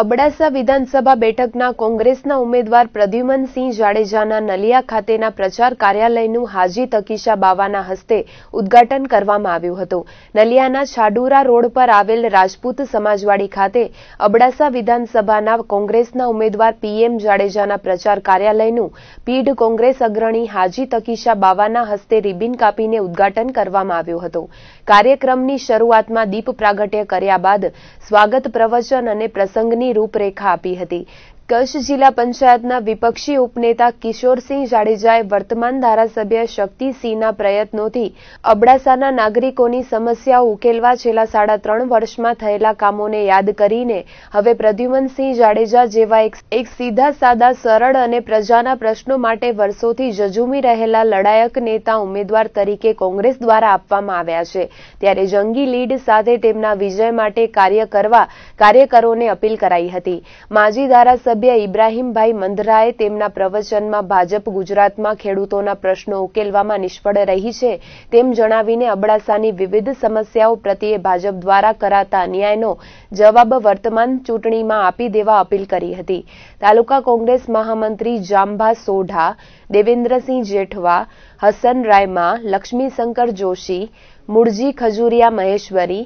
અબડાસા વિધાનસભા બેઠકના કોંગ્રેસના ઉમેદવાર પ્રદ્યુમનસિંહ જાડેજાના નલિયા ખાતેના પ્રચાર કાર્યાલયનું હાજી તકીશા બાવાના હસ્તે ઉદ્ઘાટન કરવામાં આવ્યું હતું નલિયાના છાડુરા રોડ પર આવેલ રાજપૂત સમાજવાડી ખાતે અબડાસા વિધાનસભાના કોંગ્રેસના ઉમેદવાર પીએમ જાડેજાના પ્રચાર કાર્યાલયનું પીઢ કોંગ્રેસ અગ્રણી હાજી તકીશા બાવાના હસ્તે રિબિન કાપીને ઉદ્ઘાટન કરવામાં આવ્યું હતું કાર્યક્રમની શરૂઆતમાં દીપ પ્રાગટ્ય કર્યા બાદ સ્વાગત પ્રવચન અને પ્રસંગની રૂપરેખા આપી હતી કચ્છ જિલ્લા પંચાયતના વિપક્ષી ઉપનેતા કિશોરસિંહ જાડેજાએ વર્તમાન ધારાસભ્ય શક્તિસિંહના પ્રયત્નોથી અબડાસાના નાગરિકોની સમસ્યાઓ ઉકેલવા છેલ્લા સાડા ત્રણ વર્ષમાં થયેલા કામોને યાદ કરીને હવે પ્રદ્યુમનસિંહ જાડેજા જેવા એક સીધા સાદા સરળ અને પ્રજાના પ્રશ્નો માટે વર્ષોથી જજુમી રહેલા લડાયક નેતા ઉમેદવાર તરીકે કોંગ્રેસ દ્વારા આપવામાં આવ્યા છે ત્યારે જંગી લીડ સાથે તેમના વિજય માટે કાર્ય કરવા કાર્યકરોને અપીલ કરાઈ હતી માજી ધારાસભ્ય સભ્ય ઇબ્રાહીમભાઈ મંદરાએ તેમના પ્રવચનમાં ભાજપ ગુજરાતમાં ખેડૂતોના પ્રશ્નો ઉકેલવામાં નિષ્ફળ રહી છે તેમ જણાવીને અબડાસાની વિવિધ સમસ્યાઓ પ્રત્યે ભાજપ દ્વારા કરાતા અન્યાયનો જવાબ વર્તમાન ચૂંટણીમાં આપી દેવા અપીલ કરી હતી તાલુકા કોંગ્રેસ મહામંત્રી જાંભા સોઢા દેવેન્દ્રસિંહ જેઠવા હસન રાયમા લક્ષ્મીશંકર જોશી મુળજી ખજુરિયા મહેશ્વરી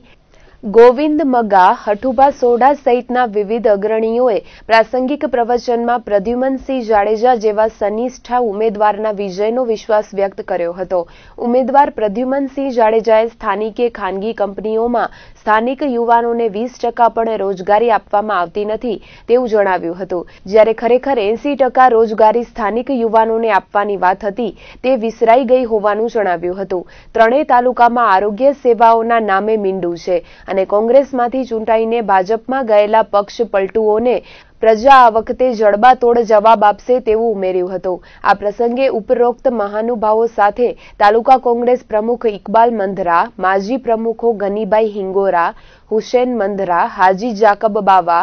ગોવિંદ મગા હઠુભા સોડા સહિતના વિવિધ અગ્રણીઓએ પ્રાસંગિક પ્રવચનમાં પ્રદ્યુમનસિંહ જાડેજા જેવા સનિષ્ઠા ઉમેદવારના વિજયનો વિશ્વાસ વ્યક્ત કર્યો હતો ઉમેદવાર પ્રદ્યુમનસિંહ જાડેજાએ સ્થાનિકે ખાનગી કંપનીઓમાં સ્થાનિક યુવાનોને વીસ ટકા પણ રોજગારી આપવામાં આવતી નથી તેવું જણાવ્યું હતું જ્યારે ખરેખર એંસી ટકા રોજગારી સ્થાનિક યુવાનોને આપવાની વાત હતી તે વિસરાઈ ગઈ હોવાનું જણાવ્યું હતું ત્રણેય તાલુકામાં આરોગ્ય સેવાઓના નામે મીંડું છે અને કોંગ્રેસમાંથી ચૂંટાઈને ભાજપમાં ગયેલા પક્ષ પલટુઓને પ્રજા આ વખતે જડબાતોડ જવાબ આપશે તેવું ઉમેર્યું હતું આ પ્રસંગે ઉપરોક્ત મહાનુભાવો સાથે તાલુકા કોંગ્રેસ પ્રમુખ ઇકબાલ મંધરા માજી પ્રમુખો ગનીભાઈ હિંગોરા હુસેન મંધરા હાજી જાકબ બાવા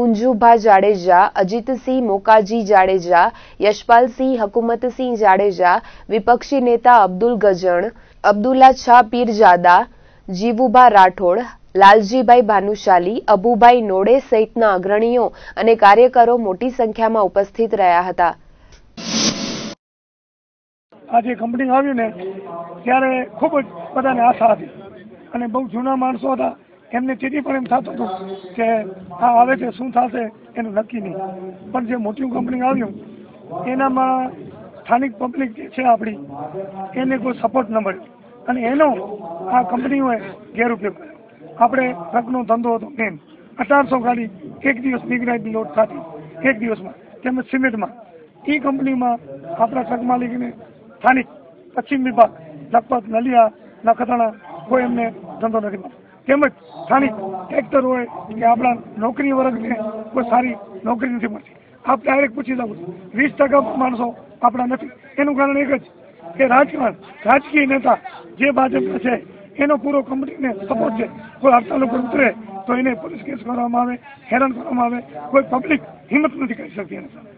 પુંજુભા જાડેજા અજીતસિંહ મોકાજી જાડેજા યશપાલસિંહ હકુમતસિંહ જાડેજા વિપક્ષી નેતા અબ્દુલ ગજણ અબ્દુલ્લા છા પીરજાદા જીવુભા રાઠોડ લાલજીભાઈ ભાનુશાલી અબુભાઈ નોડે સહિતના અગ્રણીઓ અને કાર્યકરો મોટી સંખ્યામાં ઉપસ્થિત રહ્યા હતા આજે કંપની આવ્યું ને ત્યારે ખૂબ જ બધાને આશા હતી અને બહુ જૂના માણસો હતા એમને તેથી પણ એમ થતું હતું કે હા આવે છે શું થશે એનું નક્કી નહીં પણ જે મોટી કંપની આવ્યું એનામાં સ્થાનિક પબ્લિક જે છે આપણી એને કોઈ સપોર્ટ ન મળ્યો અને એનો આ કંપનીઓએ ગેરઉપયોગ કર્યો આપણે ટ્રકનો ધંધો હતો એમ અઢારસો ગાડી એક દિવસ નિગરાઈની લોડ થતી એક દિવસમાં તેમજ સિમેન્ટમાં એ કંપનીમાં આપણા ટ્રક માલિકને સ્થાનિક પશ્ચિમ વિભાગ લખપત નલિયા નખત્રાણા કોઈ એમને ધંધો નથી મળતો તેમજ સ્થાનિક એક્ટર હોય કે આપણા નોકરી વર્ગને કોઈ સારી નોકરી નથી મળતી આપ ડાયરેક્ટ પૂછી શકો છો વીસ ટકા માણસો આપણા નથી એનું કારણ એક જ કે રાજકારણ રાજકીય નેતા જે ભાજપના છે એનો પૂરો કંપનીને સપોર્ટ છે કોઈ હડતાલ ઉપર ઉતરે તો એને પોલીસ કેસ કરવામાં આવે હેરાન કરવામાં આવે કોઈ પબ્લિક હિંમત નથી કરી શકતી એના સામે